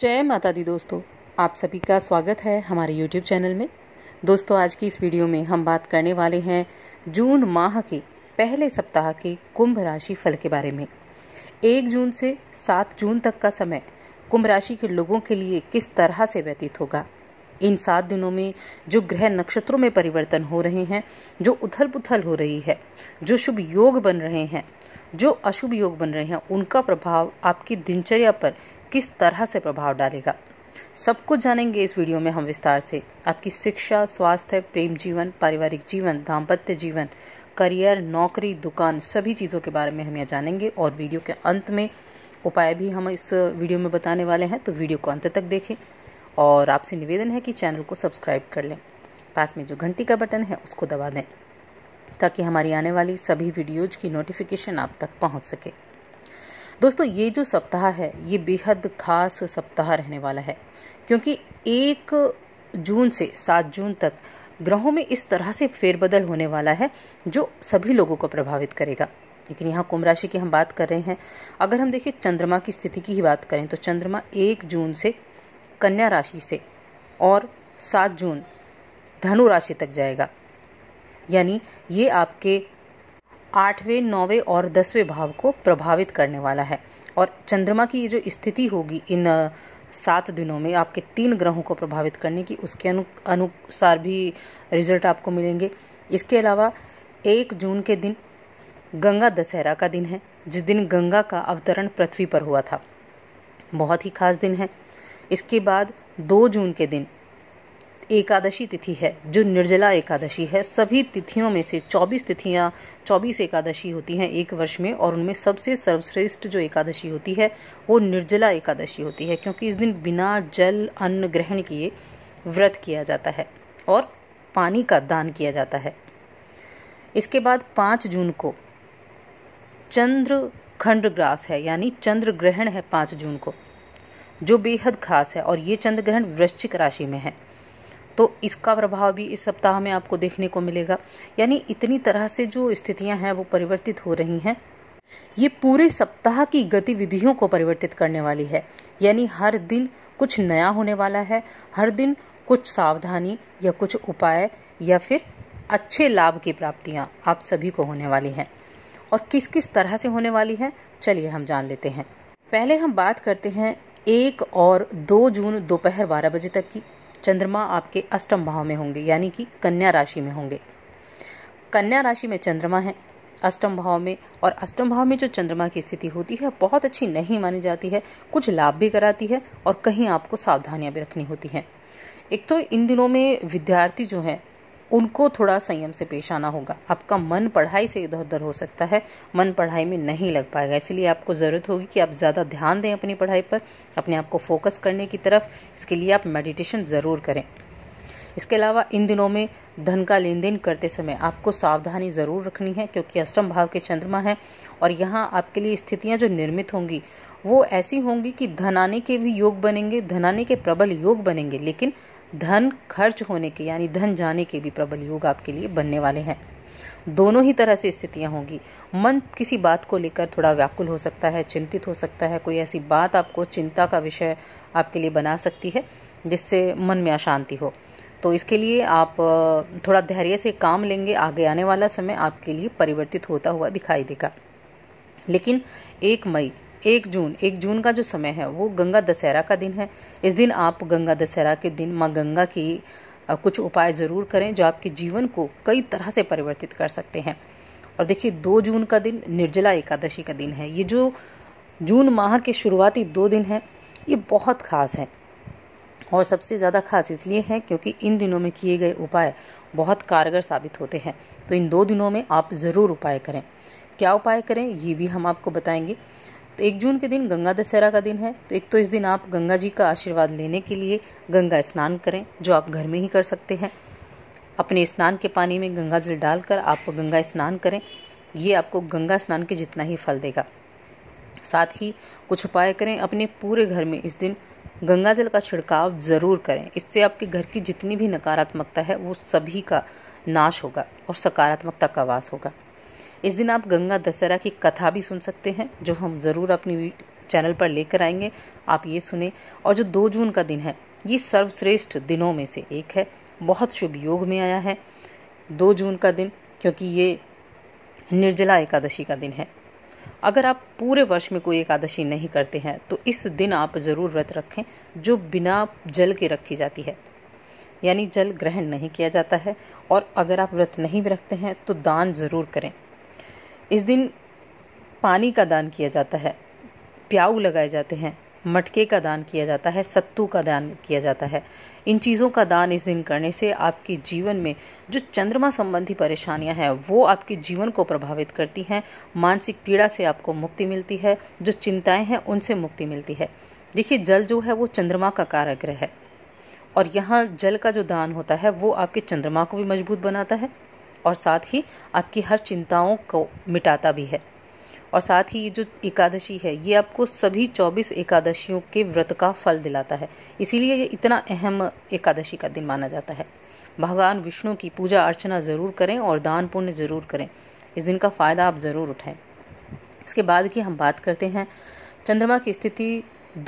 जय माता दी दोस्तों आप सभी का स्वागत है हमारे YouTube चैनल में दोस्तों आज की इस वीडियो में हम बात करने वाले हैं जून माह के पहले सप्ताह के कुंभ राशि फल के बारे में एक जून से सात जून तक का समय कुंभ राशि के लोगों के लिए किस तरह से व्यतीत होगा इन सात दिनों में जो ग्रह नक्षत्रों में परिवर्तन हो रहे हैं जो उथल पुथल हो रही है जो शुभ योग बन रहे हैं जो अशुभ योग बन रहे हैं उनका प्रभाव आपकी दिनचर्या पर किस तरह से प्रभाव डालेगा सब कुछ जानेंगे इस वीडियो में हम विस्तार से आपकी शिक्षा स्वास्थ्य प्रेम जीवन पारिवारिक जीवन दाम्पत्य जीवन करियर नौकरी दुकान सभी चीज़ों के बारे में हम यह जानेंगे और वीडियो के अंत में उपाय भी हम इस वीडियो में बताने वाले हैं तो वीडियो को अंत तक देखें और आपसे निवेदन है कि चैनल को सब्सक्राइब कर लें पास में जो घंटी का बटन है उसको दबा दें ताकि हमारी आने वाली सभी वीडियोज की नोटिफिकेशन आप तक पहुंच सके दोस्तों ये जो सप्ताह है ये बेहद खास सप्ताह रहने वाला है क्योंकि एक जून से सात जून तक ग्रहों में इस तरह से फेरबदल होने वाला है जो सभी लोगों को प्रभावित करेगा लेकिन यहाँ कुंभ राशि की हम बात कर रहे हैं अगर हम देखें चंद्रमा की स्थिति की ही बात करें तो चंद्रमा एक जून से कन्या राशि से और सात जून धनु राशि तक जाएगा यानी ये आपके आठवें नौवें और दसवें भाव को प्रभावित करने वाला है और चंद्रमा की जो स्थिति होगी इन सात दिनों में आपके तीन ग्रहों को प्रभावित करने की उसके अनु अनुसार भी रिजल्ट आपको मिलेंगे इसके अलावा एक जून के दिन गंगा दशहरा का दिन है जिस दिन गंगा का अवतरण पृथ्वी पर हुआ था बहुत ही खास दिन है इसके बाद दो जून के दिन एकादशी तिथि है जो निर्जला एकादशी है सभी तिथियों में से 24 तिथियां 24 एकादशी होती हैं एक वर्ष में और उनमें सबसे सर्वश्रेष्ठ जो एकादशी होती है वो निर्जला एकादशी होती है क्योंकि इस दिन बिना जल अन्न ग्रहण किए व्रत किया जाता है और पानी का दान किया जाता है इसके बाद पाँच जून को चंद्र खंड ग्रास है यानी चंद्र ग्रहण है पाँच जून को जो बेहद खास है और ये चंद्र ग्रहण वृश्चिक राशि में है तो इसका प्रभाव भी इस सप्ताह में आपको देखने को मिलेगा यानी इतनी तरह से जो स्थितियां हैं वो परिवर्तित हो रही हैं ये पूरे सप्ताह की गतिविधियों को परिवर्तित करने वाली है यानी हर दिन कुछ नया होने वाला है हर दिन कुछ सावधानी या कुछ उपाय या फिर अच्छे लाभ की प्राप्तियाँ आप सभी को होने वाली हैं और किस किस तरह से होने वाली हैं चलिए हम जान लेते हैं पहले हम बात करते हैं एक और दो जून दोपहर बारह बजे तक की चंद्रमा आपके अष्टम भाव में होंगे यानी कि कन्या राशि में होंगे कन्या राशि में चंद्रमा है अष्टम भाव में और अष्टम भाव में जो चंद्रमा की स्थिति होती है बहुत अच्छी नहीं मानी जाती है कुछ लाभ भी कराती है और कहीं आपको सावधानियां भी रखनी होती हैं एक तो इन दिनों में विद्यार्थी जो हैं उनको थोड़ा संयम से पेश आना होगा आपका मन पढ़ाई से इधर उधर हो सकता है मन पढ़ाई में नहीं लग पाएगा इसलिए आपको ज़रूरत होगी कि आप ज़्यादा ध्यान दें अपनी पढ़ाई पर अपने आप को फोकस करने की तरफ इसके लिए आप मेडिटेशन ज़रूर करें इसके अलावा इन दिनों में धन का लेन देन करते समय आपको सावधानी ज़रूर रखनी है क्योंकि अष्टम भाव के चंद्रमा है और यहाँ आपके लिए स्थितियाँ जो निर्मित होंगी वो ऐसी होंगी कि धन आने के भी योग बनेंगे धन आने के प्रबल योग बनेंगे लेकिन धन खर्च होने के यानी धन जाने के भी प्रबल योग आपके लिए बनने वाले हैं दोनों ही तरह से स्थितियां होंगी मन किसी बात को लेकर थोड़ा व्याकुल हो सकता है चिंतित हो सकता है कोई ऐसी बात आपको चिंता का विषय आपके लिए बना सकती है जिससे मन में अशांति हो तो इसके लिए आप थोड़ा धैर्य से काम लेंगे आगे आने वाला समय आपके लिए परिवर्तित होता हुआ दिखाई देगा लेकिन एक मई एक जून एक जून का जो समय है वो गंगा दशहरा का दिन है इस दिन आप गंगा दशहरा के दिन माँ गंगा की कुछ उपाय ज़रूर करें जो आपके जीवन को कई तरह से परिवर्तित कर सकते हैं और देखिए दो जून का दिन निर्जला एकादशी का दिन है ये जो जून माह के शुरुआती दो दिन हैं ये बहुत खास हैं और सबसे ज़्यादा खास इसलिए है क्योंकि इन दिनों में किए गए उपाय बहुत कारगर साबित होते हैं तो इन दो दिनों में आप ज़रूर उपाय करें क्या उपाय करें ये भी हम आपको बताएंगे तो एक जून के दिन गंगा दशहरा का दिन है तो एक तो इस दिन आप गंगा जी का आशीर्वाद लेने के लिए गंगा स्नान करें जो आप घर में ही कर सकते हैं अपने स्नान के पानी में गंगा जल डालकर आप गंगा स्नान करें ये आपको गंगा स्नान के जितना ही फल देगा साथ ही कुछ उपाय करें अपने पूरे घर में इस दिन गंगा जल का छिड़काव ज़रूर करें इससे आपके घर की जितनी भी नकारात्मकता है वो सभी का नाश होगा और सकारात्मकता का वास होगा इस दिन आप गंगा दशहरा की कथा भी सुन सकते हैं जो हम ज़रूर अपनी चैनल पर लेकर आएंगे आप ये सुने और जो दो जून का दिन है ये सर्वश्रेष्ठ दिनों में से एक है बहुत शुभ योग में आया है दो जून का दिन क्योंकि ये निर्जला एकादशी का दिन है अगर आप पूरे वर्ष में कोई एकादशी नहीं करते हैं तो इस दिन आप ज़रूर व्रत रखें जो बिना जल के रखी जाती है यानी जल ग्रहण नहीं किया जाता है और अगर आप व्रत नहीं रखते हैं तो दान ज़रूर करें इस दिन पानी का दान किया जाता है प्याऊ लगाए जाते हैं मटके का दान किया जाता है सत्तू का दान किया जाता है इन चीज़ों का दान इस दिन करने से आपके जीवन में जो चंद्रमा संबंधी परेशानियां हैं वो आपके जीवन को प्रभावित करती हैं मानसिक पीड़ा से आपको मुक्ति मिलती है जो चिंताएं हैं उनसे मुक्ति मिलती है देखिए जल जो है वो चंद्रमा का काराग्रह है और यहाँ जल का जो दान होता है वो आपके चंद्रमा को भी मजबूत बनाता है और साथ ही आपकी हर चिंताओं को मिटाता भी है और साथ ही ये जो एकादशी है ये आपको सभी 24 एकादशियों के व्रत का फल दिलाता है इसीलिए ये इतना अहम एकादशी का दिन माना जाता है भगवान विष्णु की पूजा अर्चना ज़रूर करें और दान पुण्य ज़रूर करें इस दिन का फ़ायदा आप ज़रूर उठाएं इसके बाद की हम बात करते हैं चंद्रमा की स्थिति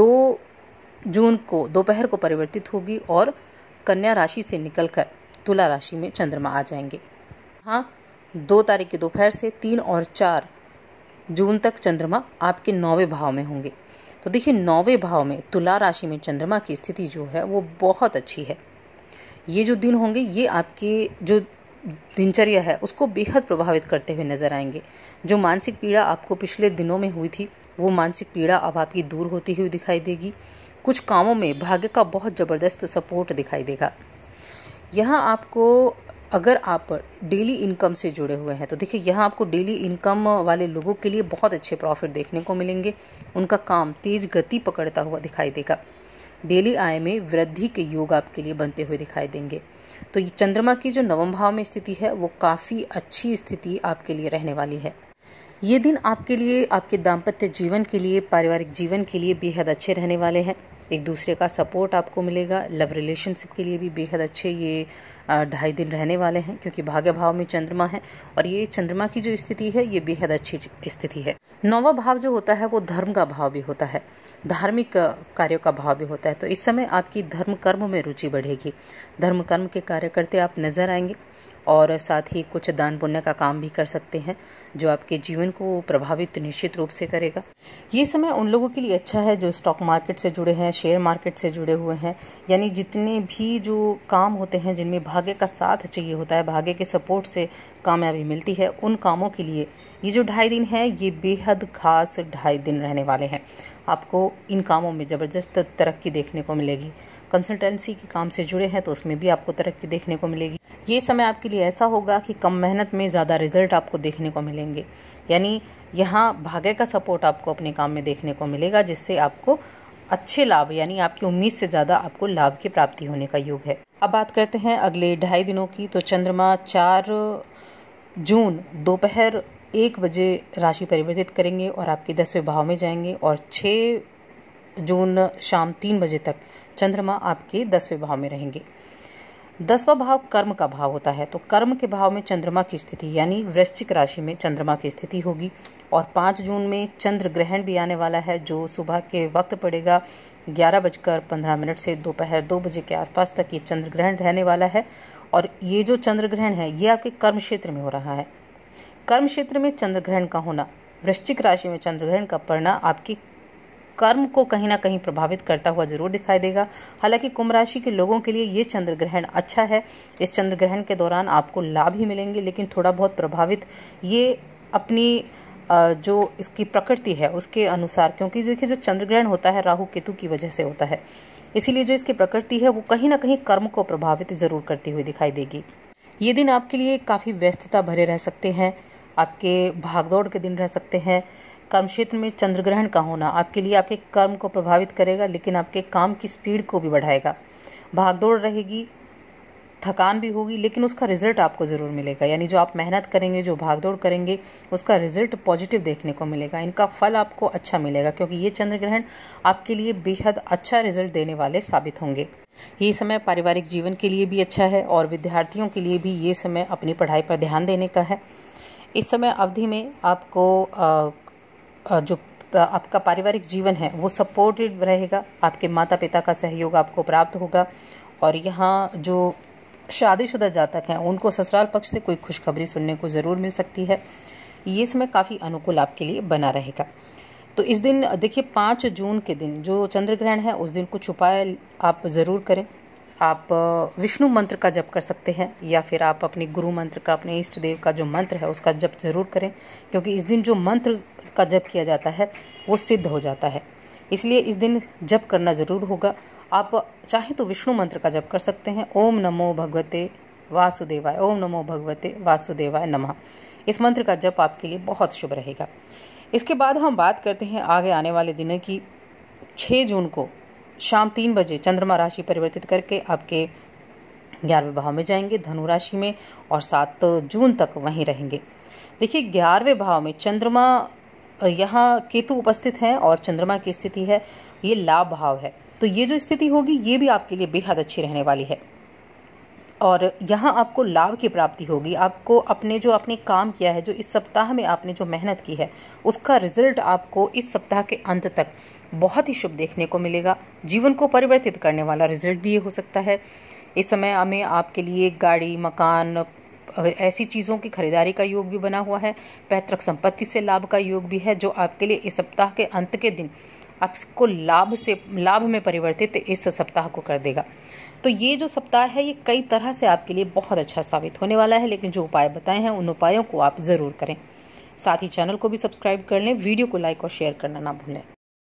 दो जून को दोपहर को परिवर्तित होगी और कन्या राशि से निकलकर तुला राशि में चंद्रमा आ जाएंगे हाँ दो तारीख की दोपहर से तीन और चार जून तक चंद्रमा आपके नौवे भाव में होंगे तो देखिए नौवे भाव में तुला राशि में चंद्रमा की स्थिति जो है वो बहुत अच्छी है ये जो दिन होंगे ये आपके जो दिनचर्या है उसको बेहद प्रभावित करते हुए नजर आएंगे जो मानसिक पीड़ा आपको पिछले दिनों में हुई थी वो मानसिक पीड़ा अब आपकी दूर होती हुई दिखाई देगी कुछ कामों में भाग्य का बहुत ज़बरदस्त सपोर्ट दिखाई देगा यहाँ आपको अगर आप डेली इनकम से जुड़े हुए हैं तो देखिए यहाँ आपको डेली इनकम वाले लोगों के लिए बहुत अच्छे प्रॉफिट देखने को मिलेंगे उनका काम तेज गति पकड़ता हुआ दिखाई देगा डेली आय में वृद्धि के योग आपके लिए बनते हुए दिखाई देंगे तो ये चंद्रमा की जो नवम भाव में स्थिति है वो काफ़ी अच्छी स्थिति आपके लिए रहने वाली है ये दिन आपके लिए आपके दाम्पत्य जीवन के लिए पारिवारिक जीवन के लिए बेहद अच्छे रहने वाले हैं एक दूसरे का सपोर्ट आपको मिलेगा लव रिलेशनशिप के लिए भी बेहद अच्छे ये ढाई दिन रहने वाले हैं क्योंकि भाग्य भाव में चंद्रमा है और ये चंद्रमा की जो स्थिति है ये बेहद अच्छी स्थिति है नौवा भाव जो होता है वो धर्म का भाव भी होता है धार्मिक कार्यों का भाव भी होता है तो इस समय आपकी धर्म कर्म में रुचि बढ़ेगी धर्म कर्म के कार्य करते आप नजर आएंगे और साथ ही कुछ दान पुण्य का काम भी कर सकते हैं जो आपके जीवन को प्रभावित निश्चित रूप से करेगा ये समय उन लोगों के लिए अच्छा है जो स्टॉक मार्केट से जुड़े हैं शेयर मार्केट से जुड़े हुए हैं यानी जितने भी जो काम होते हैं जिनमें भाग्य का साथ चाहिए होता है भाग्य के सपोर्ट से कामयाबी मिलती है उन कामों के लिए ये जो ढाई दिन है ये बेहद खास ढाई दिन रहने वाले हैं आपको इन कामों में ज़बरदस्त तरक्की देखने को मिलेगी कंसल्टेंसी के काम से जुड़े हैं तो उसमें भी आपको तरक्की देखने को मिलेगी ये समय आपके लिए ऐसा होगा कि कम मेहनत में ज़्यादा रिजल्ट आपको देखने को मिलेंगे यानी यहाँ भाग्य का सपोर्ट आपको अपने काम में देखने को मिलेगा जिससे आपको अच्छे लाभ यानी आपकी उम्मीद से ज़्यादा आपको लाभ की प्राप्ति होने का योग है अब बात करते हैं अगले ढाई दिनों की तो चंद्रमा चार जून दोपहर एक बजे राशि परिवर्तित करेंगे और आपके दसवें भाव में जाएंगे और छः जून शाम तीन बजे तक चंद्रमा आपके दसवें भाव में रहेंगे दसवां भाव कर्म का भाव होता है तो कर्म के भाव में चंद्रमा की स्थिति यानी वृश्चिक राशि में चंद्रमा की स्थिति होगी और पाँच जून में चंद्र ग्रहण भी आने वाला है जो सुबह के वक्त पड़ेगा ग्यारह बजकर पंद्रह मिनट से दोपहर दो, दो बजे के आसपास तक ये चंद्र ग्रहण रहने वाला है और ये जो चंद्र ग्रहण है ये आपके कर्म क्षेत्र में हो रहा है कर्म क्षेत्र में चंद्र ग्रहण का होना वृश्चिक राशि में चंद्र ग्रहण का पड़ना आपकी कर्म को कहीं ना कहीं प्रभावित करता हुआ जरूर दिखाई देगा हालांकि कुंभ राशि के लोगों के लिए ये चंद्र ग्रहण अच्छा है इस चंद्र ग्रहण के दौरान आपको लाभ ही मिलेंगे लेकिन थोड़ा बहुत प्रभावित ये अपनी जो इसकी प्रकृति है उसके अनुसार क्योंकि देखिए जो चंद्र ग्रहण होता है राहु केतु की वजह से होता है इसीलिए जो इसकी प्रकृति है वो कहीं ना कहीं कर्म को प्रभावित जरूर करती हुई दिखाई देगी ये दिन आपके लिए काफ़ी व्यस्तता भरे रह सकते हैं आपके भागदौड़ के दिन रह सकते हैं कर्म क्षेत्र में चंद्रग्रहण का होना आपके लिए आपके कर्म को प्रभावित करेगा लेकिन आपके काम की स्पीड को भी बढ़ाएगा भागदौड़ रहेगी थकान भी होगी लेकिन उसका रिजल्ट आपको ज़रूर मिलेगा यानी जो आप मेहनत करेंगे जो भागदौड़ करेंगे उसका रिजल्ट पॉजिटिव देखने को मिलेगा इनका फल आपको अच्छा मिलेगा क्योंकि ये चंद्रग्रहण आपके लिए बेहद अच्छा रिजल्ट देने वाले साबित होंगे ये समय पारिवारिक जीवन के लिए भी अच्छा है और विद्यार्थियों के लिए भी ये समय अपनी पढ़ाई पर ध्यान देने का है इस समय अवधि में आपको आ, जो आपका पारिवारिक जीवन है वो सपोर्टेड रहेगा आपके माता पिता का सहयोग आपको प्राप्त होगा और यहाँ जो शादीशुदा जातक हैं उनको ससुराल पक्ष से कोई खुशखबरी सुनने को ज़रूर मिल सकती है ये समय काफ़ी अनुकूल आपके लिए बना रहेगा तो इस दिन देखिए पाँच जून के दिन जो चंद्र ग्रहण है उस दिन कुछ उपाय आप ज़रूर करें आप विष्णु मंत्र का जप कर सकते हैं या फिर आप अपने गुरु मंत्र का अपने इष्ट देव का जो मंत्र है उसका जप जरूर करें क्योंकि इस दिन जो मंत्र का जप किया जाता है वो सिद्ध हो जाता है इसलिए इस दिन जप करना ज़रूर होगा आप चाहे तो विष्णु मंत्र का जप कर सकते हैं ओम नमो भगवते वासुदेवाय ओम नमो भगवते वासुदेवाय नमः इस मंत्र का जप आपके लिए बहुत शुभ रहेगा इसके बाद हम बात करते हैं आगे आने वाले दिनों की 6 जून को शाम तीन बजे चंद्रमा राशि परिवर्तित करके आपके ग्यारहवें भाव में जाएंगे धनु राशि में और सात जून तक वहीं रहेंगे देखिए ग्यारहवें भाव में चंद्रमा यहाँ केतु उपस्थित हैं और चंद्रमा की स्थिति है ये लाभ भाव है तो ये जो स्थिति होगी ये भी आपके लिए बेहद अच्छी रहने वाली है और यहाँ आपको लाभ की प्राप्ति होगी आपको अपने जो आपने काम किया है जो इस सप्ताह में आपने जो मेहनत की है उसका रिजल्ट आपको इस सप्ताह के अंत तक बहुत ही शुभ देखने को मिलेगा जीवन को परिवर्तित करने वाला रिजल्ट भी ये हो सकता है इस समय हमें आपके लिए गाड़ी मकान ऐसी चीज़ों की खरीदारी का योग भी बना हुआ है पैतृक संपत्ति से लाभ का योग भी है जो आपके लिए इस सप्ताह के अंत के दिन आपको लाभ से लाभ में परिवर्तित इस सप्ताह को कर देगा तो ये जो सप्ताह है ये कई तरह से आपके लिए बहुत अच्छा साबित होने वाला है लेकिन जो उपाय बताए हैं उन उपायों को आप ज़रूर करें साथ ही चैनल को भी सब्सक्राइब कर लें वीडियो को लाइक और शेयर करना ना भूलें